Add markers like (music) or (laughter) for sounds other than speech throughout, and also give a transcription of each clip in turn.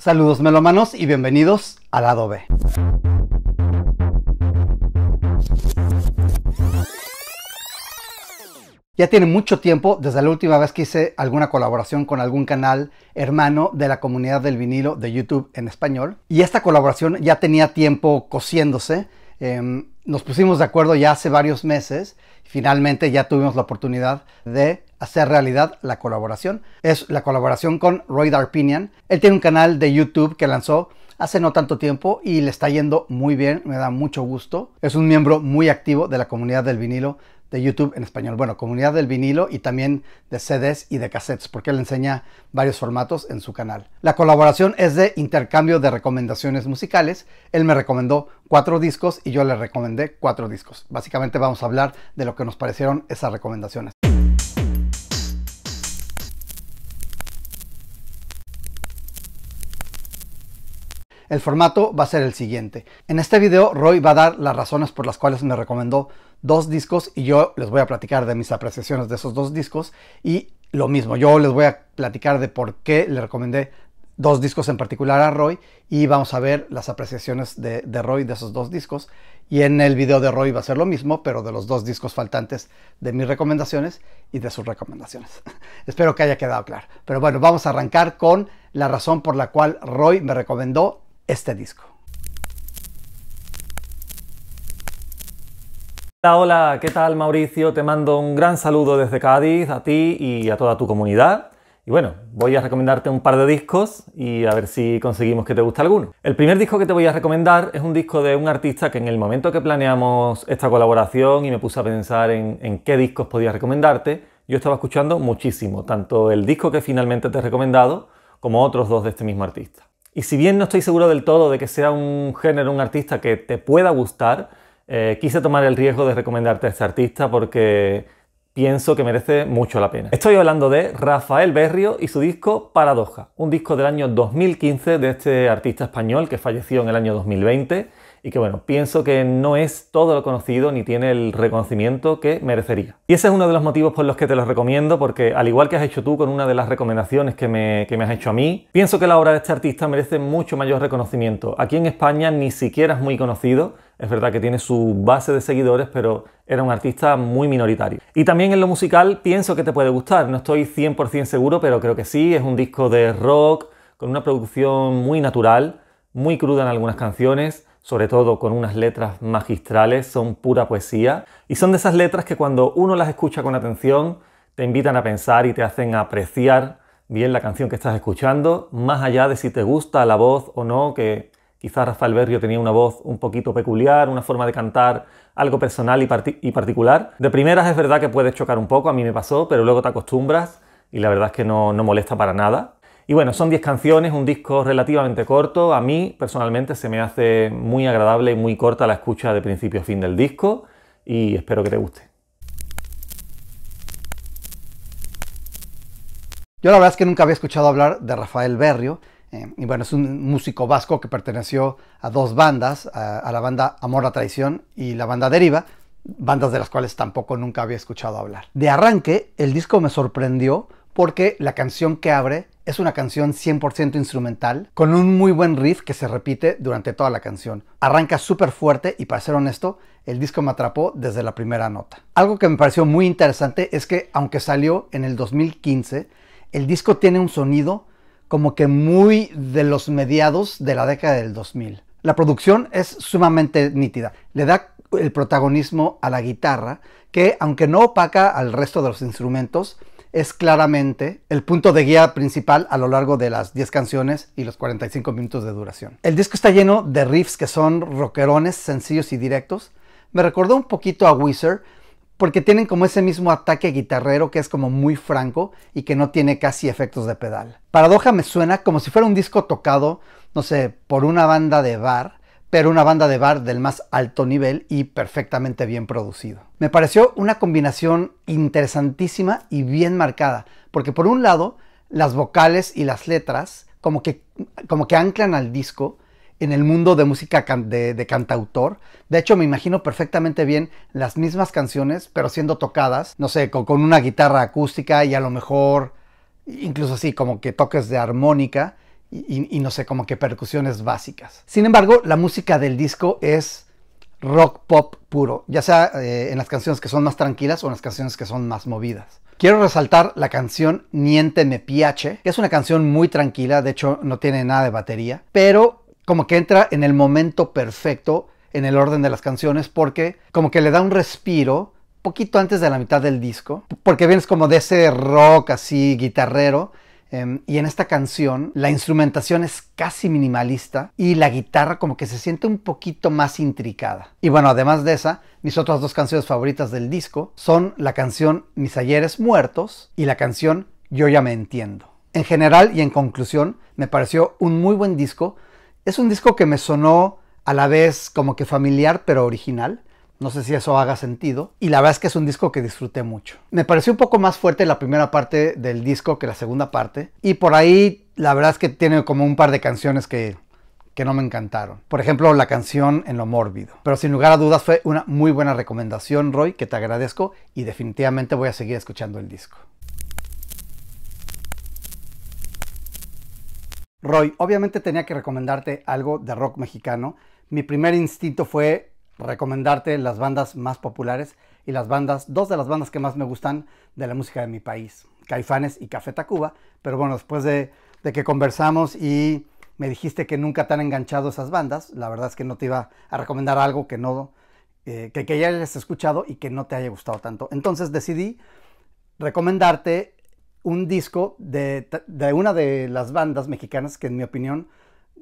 Saludos melomanos y bienvenidos al Adobe. Ya tiene mucho tiempo desde la última vez que hice alguna colaboración con algún canal hermano de la comunidad del vinilo de YouTube en español. Y esta colaboración ya tenía tiempo cosiéndose. Em, nos pusimos de acuerdo ya hace varios meses. Finalmente ya tuvimos la oportunidad de hacer realidad la colaboración. Es la colaboración con Roy Darpinian. Él tiene un canal de YouTube que lanzó hace no tanto tiempo y le está yendo muy bien, me da mucho gusto. Es un miembro muy activo de la comunidad del vinilo de YouTube en español. Bueno, comunidad del vinilo y también de CDs y de cassettes, porque él enseña varios formatos en su canal. La colaboración es de intercambio de recomendaciones musicales. Él me recomendó cuatro discos y yo le recomendé cuatro discos. Básicamente vamos a hablar de lo que nos parecieron esas recomendaciones. El formato va a ser el siguiente. En este video Roy va a dar las razones por las cuales me recomendó dos discos y yo les voy a platicar de mis apreciaciones de esos dos discos y lo mismo, yo les voy a platicar de por qué le recomendé dos discos en particular a Roy y vamos a ver las apreciaciones de, de, Roy de esos dos discos. Y en el video de Roy va a ser lo mismo, pero de los dos discos faltantes de mis recomendaciones y de sus recomendaciones. (laughs) Espero que haya quedado claro. Pero bueno, vamos a arrancar con la razón por la cual Roy me recomendó este disco. Hola, hola, ¿qué tal Mauricio? Te mando un gran saludo desde Cádiz a ti y a toda tu comunidad. Y bueno, voy a recomendarte un par de discos y a ver si conseguimos que te guste alguno. El primer disco que te voy a recomendar es un disco de un artista que en el momento que planeamos esta colaboración y me puse a pensar en, en qué discos podía recomendarte, yo estaba escuchando muchísimo, tanto el disco que finalmente te he recomendado como otros dos de este mismo artista. Y si bien no estoy seguro del todo de que sea un género, un artista que te pueda gustar, eh, quise tomar el riesgo de recomendarte a este artista porque pienso que merece mucho la pena. Estoy hablando de Rafael Berrio y su disco Paradoja, un disco del año 2015 de este artista español que falleció en el año 2020 y que bueno, pienso que no es todo lo conocido ni tiene el reconocimiento que merecería. Y ese es uno de los motivos por los que te lo recomiendo porque al igual que has hecho tú con una de las recomendaciones que me, que me has hecho a mí, pienso que la obra de este artista merece mucho mayor reconocimiento. Aquí en España ni siquiera es muy conocido, es verdad que tiene su base de seguidores, pero era un artista muy minoritario. Y también en lo musical pienso que te puede gustar, no estoy 100% seguro, pero creo que sí, es un disco de rock con una producción muy natural, muy cruda en algunas canciones, sobre todo con unas letras magistrales, son pura poesía y son de esas letras que cuando uno las escucha con atención te invitan a pensar y te hacen apreciar bien la canción que estás escuchando, más allá de si te gusta la voz o no, que quizás Rafael Berrio tenía una voz un poquito peculiar, una forma de cantar algo personal y, particular. De primeras es verdad que puedes chocar un poco, a mí me pasó, pero luego te acostumbras y la verdad es que no, no molesta para nada. Y bueno, son 10 canciones, un disco relativamente corto. A mí personalmente se me hace muy agradable y muy corta la escucha de principio a fin del disco y espero que te guste. Yo la verdad es que nunca había escuchado hablar de Rafael Berrio. Eh, y bueno, es un músico vasco que perteneció a dos bandas, a, a la banda Amor a Traición y la banda Deriva, bandas de las cuales tampoco nunca había escuchado hablar. De arranque, el disco me sorprendió porque la canción que abre es una canción 100% instrumental, con un muy buen riff que se repite durante toda la canción. Arranca súper fuerte y para ser honesto, el disco me atrapó desde la primera nota. Algo que me pareció muy interesante es que aunque salió en el 2015, el disco tiene un sonido como que muy de los mediados de la década del 2000. La producción es sumamente nítida. Le da el protagonismo a la guitarra, que aunque no opaca al resto de los instrumentos, es claramente el punto de guía principal a lo largo de las 10 canciones y los 45 minutos de duración. El disco está lleno de riffs que son rockerones, sencillos y directos. Me recordó un poquito a Wizard porque tienen como ese mismo ataque guitarrero que es como muy franco y que no tiene casi efectos de pedal. Paradoja me suena como si fuera un disco tocado, no sé, por una banda de bar pero una banda de bar del más alto nivel y perfectamente bien producido. Me pareció una combinación interesantísima y bien marcada, porque por un lado, las vocales y las letras como que, como que anclan al disco en el mundo de música de, cantautor. De hecho, me imagino perfectamente bien las mismas canciones, pero siendo tocadas, no sé, con una guitarra acústica y a lo mejor incluso así, como que toques de armónica y, no sé, como que percusiones básicas. Sin embargo, la música del disco es rock pop puro, ya sea eh, en las canciones que son más tranquilas o en las canciones que son más movidas. Quiero resaltar la canción Niente me piache, que es una canción muy tranquila, de hecho no tiene nada de batería, pero como que entra en el momento perfecto en el orden de las canciones porque como que le da un respiro poquito antes de la mitad del disco, porque vienes como de ese rock así guitarrero Em, y en esta canción la instrumentación es casi minimalista y la guitarra como que se siente un poquito más intricada. Y bueno, además de esa, mis otras dos canciones favoritas del disco son la canción Mis ayeres muertos y la canción Yo ya me entiendo. En general y en conclusión, me pareció un muy buen disco. Es un disco que me sonó a la vez como que familiar pero original. No sé si eso haga sentido. Y la verdad es que es un disco que disfruté mucho. Me pareció un poco más fuerte la primera parte del disco que la segunda parte. Y por ahí la verdad es que tiene como un par de canciones que, que no me encantaron. Por ejemplo, la canción En lo mórbido. Pero sin lugar a dudas fue una muy buena recomendación, Roy, que te agradezco. Y definitivamente voy a seguir escuchando el disco. Roy, obviamente tenía que recomendarte algo de rock mexicano. Mi primer instinto fue recomendarte las bandas más populares y las bandas, dos de las bandas que más me gustan de la música de mi país, Caifanes y Café Tacuba. Pero bueno, después de, que conversamos y me dijiste que nunca te han enganchado esas bandas, la verdad es que no te iba a recomendar algo que no, eh, que, que ya hayas escuchado y que no te haya gustado tanto. Entonces decidí recomendarte un disco de, de una de las bandas mexicanas que en mi opinión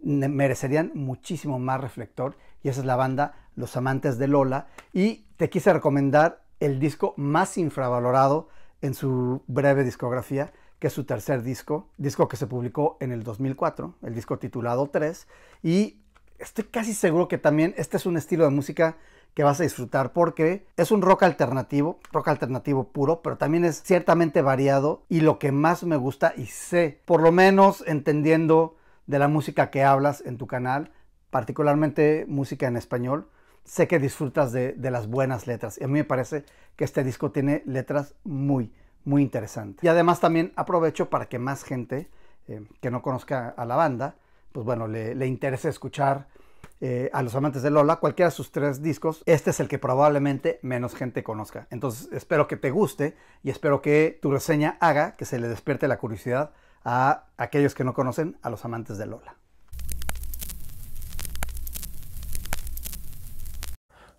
merecerían muchísimo más reflector y esa es la banda Los Amantes de Lola. Y te quise recomendar el disco más infravalorado en su breve discografía, que es su tercer disco, disco que se publicó en el 2004, el disco titulado 3. Y estoy casi seguro que también este es un estilo de música que vas a disfrutar porque es un rock alternativo, rock alternativo puro, pero también es ciertamente variado y lo que más me gusta y sé, por lo menos entendiendo de la música que hablas en tu canal, particularmente música en español, sé que disfrutas de, las buenas letras. Y a mí me parece que este disco tiene letras muy, muy interesantes. Y además también aprovecho para que más gente eh, que no conozca a la banda, pues bueno, le, interese escuchar eh, a los amantes de Lola cualquiera de sus tres discos. Este es el que probablemente menos gente conozca. Entonces espero que te guste y espero que tu reseña haga que se le despierte la curiosidad a aquellos que no conocen a los amantes de Lola.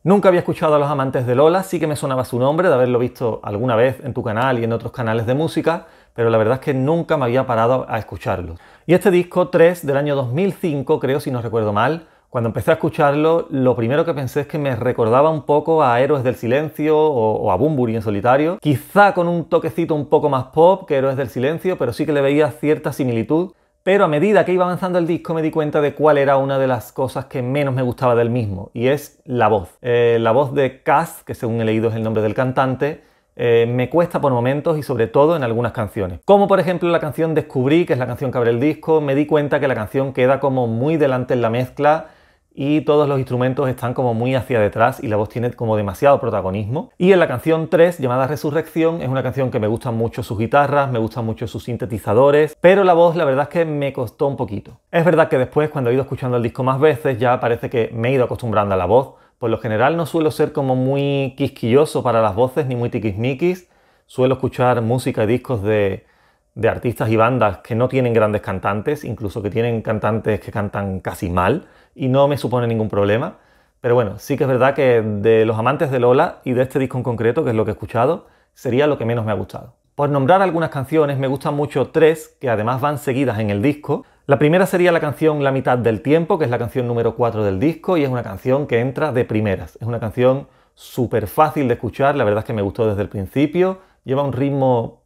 Nunca había escuchado a los amantes de Lola, sí que me sonaba su nombre de haberlo visto alguna vez en tu canal y en otros canales de música, pero la verdad es que nunca me había parado a escucharlo. Y este disco 3 del año 2005, creo si no recuerdo mal, cuando empecé a escucharlo, lo primero que pensé es que me recordaba un poco a Héroes del Silencio o, a Bumburi en solitario, quizá con un toquecito un poco más pop que Héroes del Silencio, pero sí que le veía cierta similitud pero a medida que iba avanzando el disco me di cuenta de cuál era una de las cosas que menos me gustaba del mismo, y es la voz. Eh, la voz de Kaz, que según he leído es el nombre del cantante, eh, me cuesta por momentos y sobre todo en algunas canciones. Como por ejemplo la canción Descubrí, que es la canción que abre el disco, me di cuenta que la canción queda como muy delante en la mezcla y todos los instrumentos están como muy hacia detrás y la voz tiene como demasiado protagonismo. Y en la canción 3, llamada Resurrección, es una canción que me gustan mucho sus guitarras, me gustan mucho sus sintetizadores, pero la voz la verdad es que me costó un poquito. Es verdad que después cuando he ido escuchando el disco más veces ya parece que me he ido acostumbrando a la voz. Por lo general no suelo ser como muy quisquilloso para las voces ni muy tiquismiquis. Suelo escuchar música y discos de de artistas y bandas que no tienen grandes cantantes, incluso que tienen cantantes que cantan casi mal, y no me supone ningún problema. Pero bueno, sí que es verdad que de los amantes de Lola y de este disco en concreto, que es lo que he escuchado, sería lo que menos me ha gustado. Por nombrar algunas canciones, me gustan mucho tres, que además van seguidas en el disco. La primera sería la canción La mitad del tiempo, que es la canción número 4 del disco, y es una canción que entra de primeras. Es una canción súper fácil de escuchar, la verdad es que me gustó desde el principio, lleva un ritmo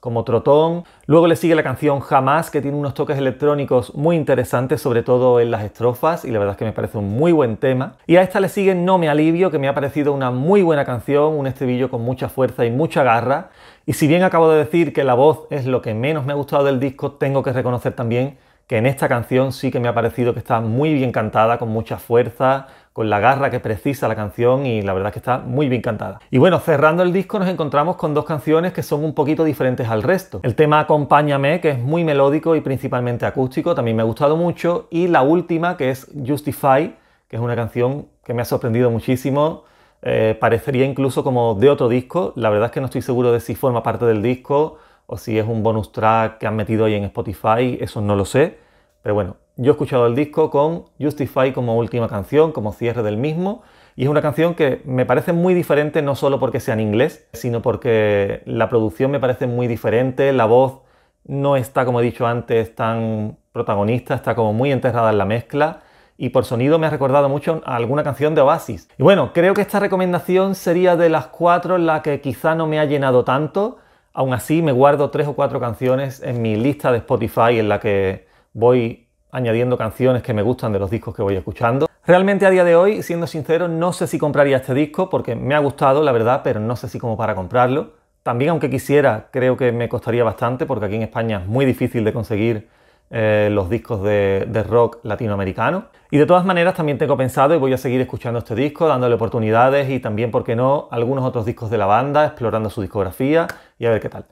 como Trotón. Luego le sigue la canción Jamás, que tiene unos toques electrónicos muy interesantes, sobre todo en las estrofas, y la verdad es que me parece un muy buen tema. Y a esta le sigue No me alivio, que me ha parecido una muy buena canción, un estribillo con mucha fuerza y mucha garra. Y si bien acabo de decir que la voz es lo que menos me ha gustado del disco, tengo que reconocer también que en esta canción sí que me ha parecido que está muy bien cantada, con mucha fuerza, con la garra que precisa la canción y la verdad es que está muy bien cantada. Y bueno, cerrando el disco nos encontramos con dos canciones que son un poquito diferentes al resto. El tema Acompáñame, que es muy melódico y principalmente acústico, también me ha gustado mucho, y la última, que es Justify, que es una canción que me ha sorprendido muchísimo. Eh, parecería incluso como de otro disco. La verdad es que no estoy seguro de si forma parte del disco o si es un bonus track que han metido ahí en Spotify, eso no lo sé. Pero bueno, yo he escuchado el disco con Justify como última canción, como cierre del mismo, y es una canción que me parece muy diferente no solo porque sea en inglés, sino porque la producción me parece muy diferente, la voz no está, como he dicho antes, tan protagonista, está como muy enterrada en la mezcla y por sonido me ha recordado mucho a alguna canción de Oasis. Y bueno, creo que esta recomendación sería de las cuatro la que quizá no me ha llenado tanto. Aún así, me guardo tres o cuatro canciones en mi lista de Spotify en la que voy añadiendo canciones que me gustan de los discos que voy escuchando. Realmente a día de hoy, siendo sincero, no sé si compraría este disco porque me ha gustado, la verdad, pero no sé si como para comprarlo. También aunque quisiera, creo que me costaría bastante porque aquí en España es muy difícil de conseguir eh, los discos de, de, rock latinoamericano. Y de todas maneras también tengo pensado y voy a seguir escuchando este disco, dándole oportunidades y también, ¿por qué no?, algunos otros discos de la banda, explorando su discografía y a ver qué tal.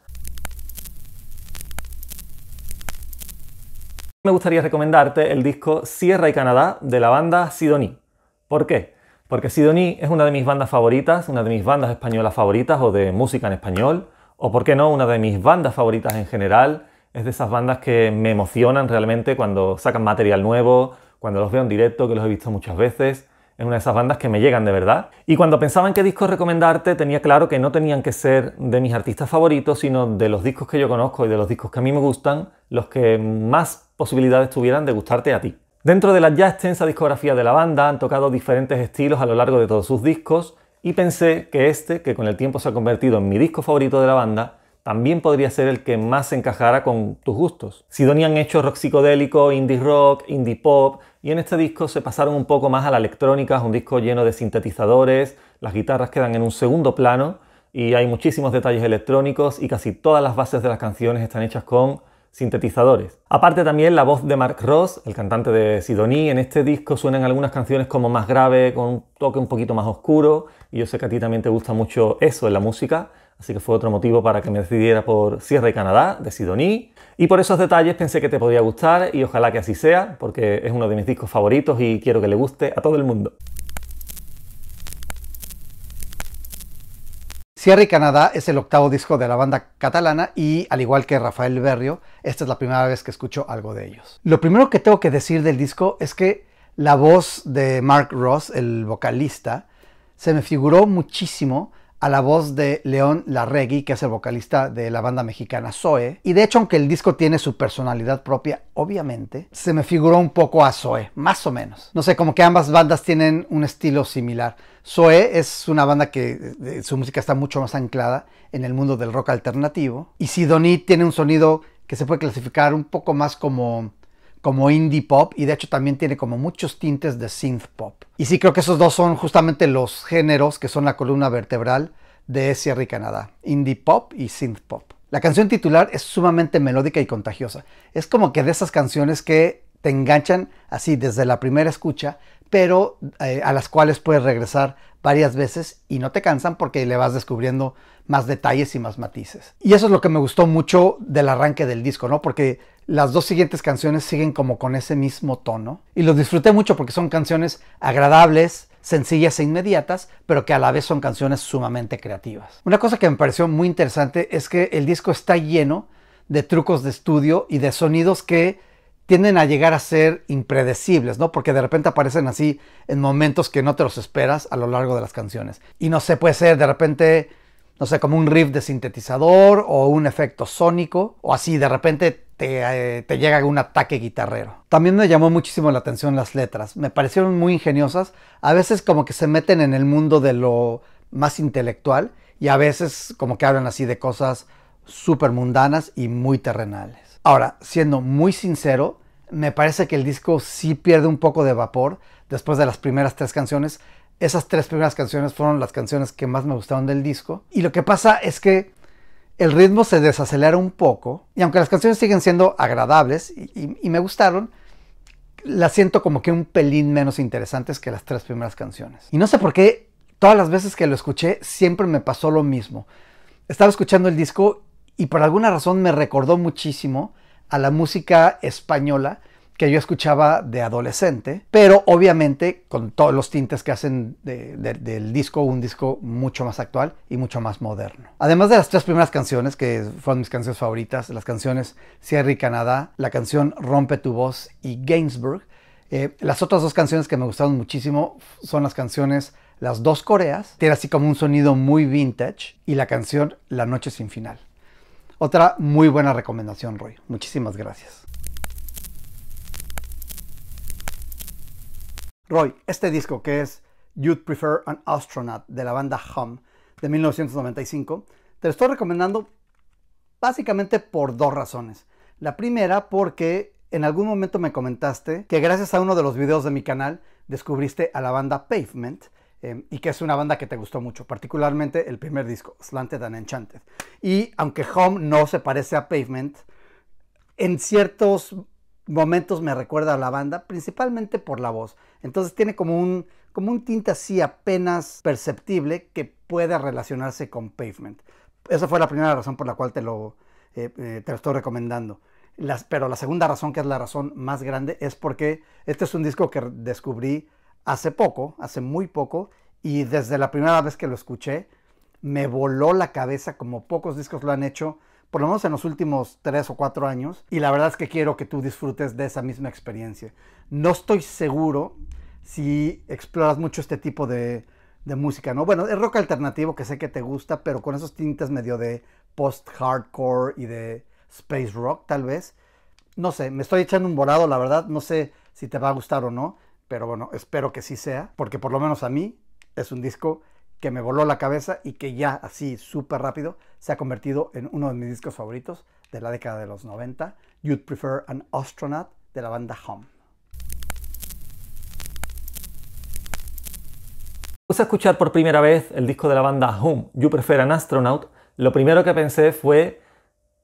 me gustaría recomendarte el disco Sierra y Canadá de la banda Sidoní. ¿Por qué? Porque Sidoní es una de mis bandas favoritas, una de mis bandas españolas favoritas o de música en español, o por qué no, una de mis bandas favoritas en general. Es de esas bandas que me emocionan realmente cuando sacan material nuevo, cuando los veo en directo, que los he visto muchas veces es una de esas bandas que me llegan de verdad. Y cuando pensaba en qué discos recomendarte, tenía claro que no tenían que ser de mis artistas favoritos, sino de los discos que yo conozco y de los discos que a mí me gustan, los que más posibilidades tuvieran de gustarte a ti. Dentro de la ya extensa discografía de la banda han tocado diferentes estilos a lo largo de todos sus discos y pensé que este, que con el tiempo se ha convertido en mi disco favorito de la banda, también podría ser el que más encajara con tus gustos. Sidonie han hecho rock psicodélico, indie rock, indie pop, y en este disco se pasaron un poco más a la electrónica, es un disco lleno de sintetizadores, las guitarras quedan en un segundo plano, y hay muchísimos detalles electrónicos, y casi todas las bases de las canciones están hechas con sintetizadores. Aparte también la voz de Mark Ross, el cantante de Sidonie, en este disco suenan algunas canciones como más grave, con un toque un poquito más oscuro, y yo sé que a ti también te gusta mucho eso en la música, así que fue otro motivo para que me decidiera por Sierra y Canadá, de Sidoní. Y por esos detalles pensé que te podría gustar y ojalá que así sea, porque es uno de mis discos favoritos y quiero que le guste a todo el mundo. Sierra y Canadá es el octavo disco de la banda catalana y, al igual que Rafael Berrio, esta es la primera vez que escucho algo de ellos. Lo primero que tengo que decir del disco es que la voz de Mark Ross, el vocalista, se me figuró muchísimo a la voz de León Larregui, que es el vocalista de la banda mexicana Zoe. Y de hecho, aunque el disco tiene su personalidad propia, obviamente, se me figuró un poco a Zoe, más o menos. No sé, como que ambas bandas tienen un estilo similar. Zoe es una banda que eh, eh, su música está mucho más anclada en el mundo del rock alternativo. Y Sidoní tiene un sonido que se puede clasificar un poco más como como indie pop y de hecho también tiene como muchos tintes de synth pop. Y sí creo que esos dos son justamente los géneros que son la columna vertebral de Sierra y Canadá, indie pop y synth pop. La canción titular es sumamente melódica y contagiosa. Es como que de esas canciones que te enganchan así desde la primera escucha, pero eh, a las cuales puedes regresar varias veces y no te cansan porque le vas descubriendo más detalles y más matices. Y eso es lo que me gustó mucho del arranque del disco, ¿no? Porque las dos siguientes canciones siguen como con ese mismo tono. Y los disfruté mucho porque son canciones agradables, sencillas e inmediatas, pero que a la vez son canciones sumamente creativas. Una cosa que me pareció muy interesante es que el disco está lleno de trucos de estudio y de sonidos que tienden a llegar a ser impredecibles, ¿no? Porque de repente aparecen así en momentos que no te los esperas a lo largo de las canciones. Y no sé, puede ser de repente, no sé, como un riff de sintetizador o un efecto sónico, o así, de repente eh, te, llega un ataque guitarrero. También me llamó muchísimo la atención las letras, me parecieron muy ingeniosas, a veces como que se meten en el mundo de lo más intelectual y a veces como que hablan así de cosas súper mundanas y muy terrenales. Ahora, siendo muy sincero, me parece que el disco sí pierde un poco de vapor después de las primeras tres canciones. Esas tres primeras canciones fueron las canciones que más me gustaron del disco. Y lo que pasa es que el ritmo se desacelera un poco y aunque las canciones siguen siendo agradables y, me gustaron, las siento como que un pelín menos interesantes que las tres primeras canciones. Y no sé por qué todas las veces que lo escuché siempre me pasó lo mismo. Estaba escuchando el disco y por alguna razón me recordó muchísimo a la música española que yo escuchaba de adolescente, pero obviamente con todos los tintes que hacen del disco un disco mucho más actual y mucho más moderno. Además de las tres primeras canciones, que fueron mis canciones favoritas, las canciones Sierra y Canadá, la canción Rompe tu voz y Gainsbourg, eh, las otras dos canciones que me gustaron muchísimo son las canciones Las dos Coreas, tiene así como un sonido muy vintage, y la canción La Noche sin Final. Otra muy buena recomendación, Roy. Muchísimas gracias. Roy, este disco que es You'd Prefer an Astronaut de la banda Home de 1995, te lo estoy recomendando básicamente por dos razones. La primera porque en algún momento me comentaste que gracias a uno de los videos de mi canal descubriste a la banda Pavement em, y que es una banda que te gustó mucho, particularmente el primer disco, Slanted and Enchanted. Y aunque Home no se parece a Pavement, en ciertos momentos me recuerda a la banda, principalmente por la voz. Entonces tiene como un, como un tinte así apenas perceptible que puede relacionarse con Pavement. Esa fue la primera razón por la cual te lo, eh, eh, te lo estoy recomendando. pero la segunda razón, que es la razón más grande, es porque este es un disco que descubrí hace poco, hace muy poco, y desde la primera vez que lo escuché, me voló la cabeza como pocos discos lo han hecho por lo menos en los últimos tres o cuatro años, y la verdad es que quiero que tú disfrutes de esa misma experiencia. No estoy seguro si exploras mucho este tipo de, música, ¿no? Bueno, es rock alternativo que sé que te gusta, pero con esos tintes medio de post-hardcore y de space rock, tal vez. No sé, me estoy echando un volado, la verdad, no sé si te va a gustar o no, pero bueno, espero que sí sea, porque por lo menos a mí es un disco que me voló la cabeza y que ya así súper rápido se ha convertido en uno de mis discos favoritos de la década de los 90, You'd Prefer an Astronaut de la banda Home. Puse a escuchar por primera vez el disco de la banda Home, You Prefer an Astronaut, lo primero que pensé fue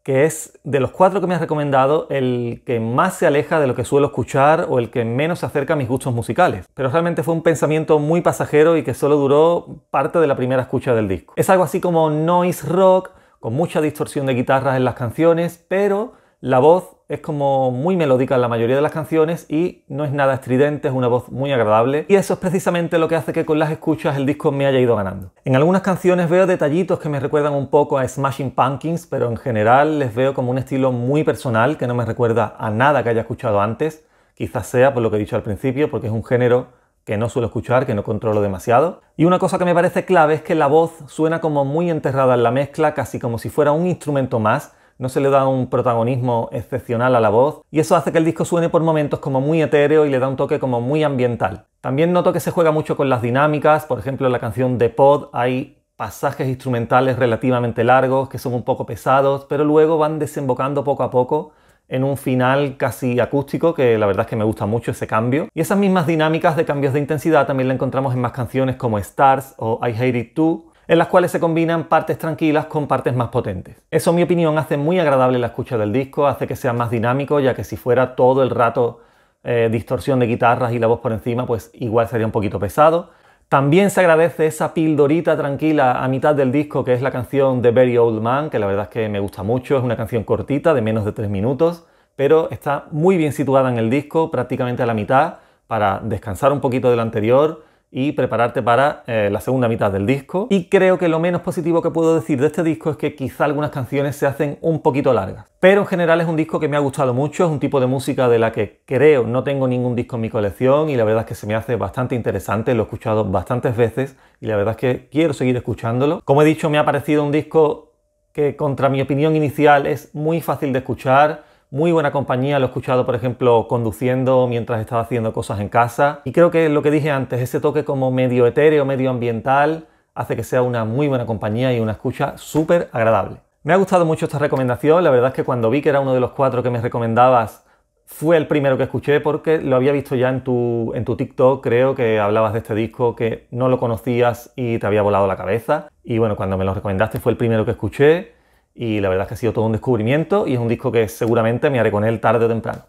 que es de los cuatro que me has recomendado el que más se aleja de lo que suelo escuchar o el que menos se acerca a mis gustos musicales. Pero realmente fue un pensamiento muy pasajero y que solo duró parte de la primera escucha del disco. Es algo así como noise rock, con mucha distorsión de guitarras en las canciones, pero la voz es como muy melódica en la mayoría de las canciones y no es nada estridente, es una voz muy agradable y eso es precisamente lo que hace que con las escuchas el disco me haya ido ganando. En algunas canciones veo detallitos que me recuerdan un poco a Smashing Pumpkins, pero en general les veo como un estilo muy personal que no me recuerda a nada que haya escuchado antes, quizás sea por lo que he dicho al principio, porque es un género que no suelo escuchar, que no controlo demasiado. Y una cosa que me parece clave es que la voz suena como muy enterrada en la mezcla, casi como si fuera un instrumento más, no se le da un protagonismo excepcional a la voz, y eso hace que el disco suene por momentos como muy etéreo y le da un toque como muy ambiental. También noto que se juega mucho con las dinámicas, por ejemplo en la canción The Pod hay pasajes instrumentales relativamente largos que son un poco pesados, pero luego van desembocando poco a poco en un final casi acústico, que la verdad es que me gusta mucho ese cambio. Y esas mismas dinámicas de cambios de intensidad también la encontramos en más canciones como Stars o I Hate It Too, en las cuales se combinan partes tranquilas con partes más potentes. Eso, en mi opinión, hace muy agradable la escucha del disco, hace que sea más dinámico, ya que si fuera todo el rato eh, distorsión de guitarras y la voz por encima, pues igual sería un poquito pesado. También se agradece esa pildorita tranquila a mitad del disco, que es la canción The Very Old Man, que la verdad es que me gusta mucho, es una canción cortita, de menos de 3 minutos, pero está muy bien situada en el disco, prácticamente a la mitad, para descansar un poquito del anterior y prepararte para eh, la segunda mitad del disco. Y creo que lo menos positivo que puedo decir de este disco es que quizá algunas canciones se hacen un poquito largas. Pero en general es un disco que me ha gustado mucho, es un tipo de música de la que creo no tengo ningún disco en mi colección y la verdad es que se me hace bastante interesante, lo he escuchado bastantes veces y la verdad es que quiero seguir escuchándolo. Como he dicho, me ha parecido un disco que contra mi opinión inicial es muy fácil de escuchar, muy buena compañía, lo he escuchado por ejemplo conduciendo mientras estaba haciendo cosas en casa y creo que lo que dije antes, ese toque como medio etéreo, medio ambiental, hace que sea una muy buena compañía y una escucha súper agradable. Me ha gustado mucho esta recomendación, la verdad es que cuando vi que era uno de los cuatro que me recomendabas, fue el primero que escuché porque lo había visto ya en tu, en tu TikTok, creo que hablabas de este disco que no lo conocías y te había volado la cabeza. Y bueno, cuando me lo recomendaste fue el primero que escuché y la verdad es que ha sido todo un descubrimiento y es un disco que seguramente me haré con él tarde o temprano.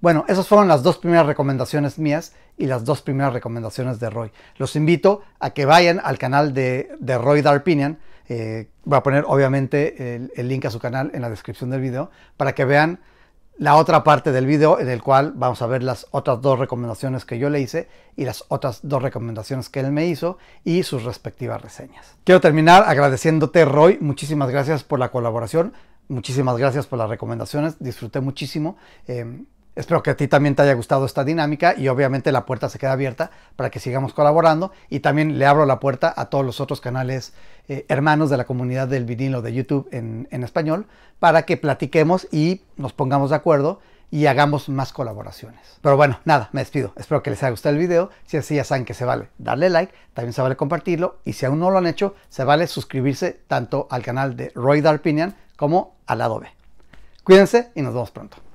Bueno, esas fueron las dos primeras recomendaciones mías y las dos primeras recomendaciones de Roy. Los invito a que vayan al canal de, Roy Darpinian. Eh, voy a poner obviamente el link a su canal en la descripción del video para que vean la otra parte del video en el cual vamos a ver las otras dos recomendaciones que yo le hice y las otras dos recomendaciones que él me hizo y sus respectivas reseñas. Quiero terminar agradeciéndote Roy, muchísimas gracias por la colaboración, muchísimas gracias por las recomendaciones, disfruté muchísimo. Em, Espero que a ti también te haya gustado esta dinámica y obviamente la puerta se queda abierta para que sigamos colaborando y también le abro la puerta a todos los otros canales eh, hermanos de la comunidad del vinilo de YouTube en, español para que platiquemos y nos pongamos de acuerdo y hagamos más colaboraciones. Pero bueno, nada, me despido. Espero que les haya gustado el video. Si así ya saben que se vale darle like, también se vale compartirlo y si aún no lo han hecho, se vale suscribirse tanto al canal de Roy Darpinian como al Adobe. B. Cuídense y nos vemos pronto.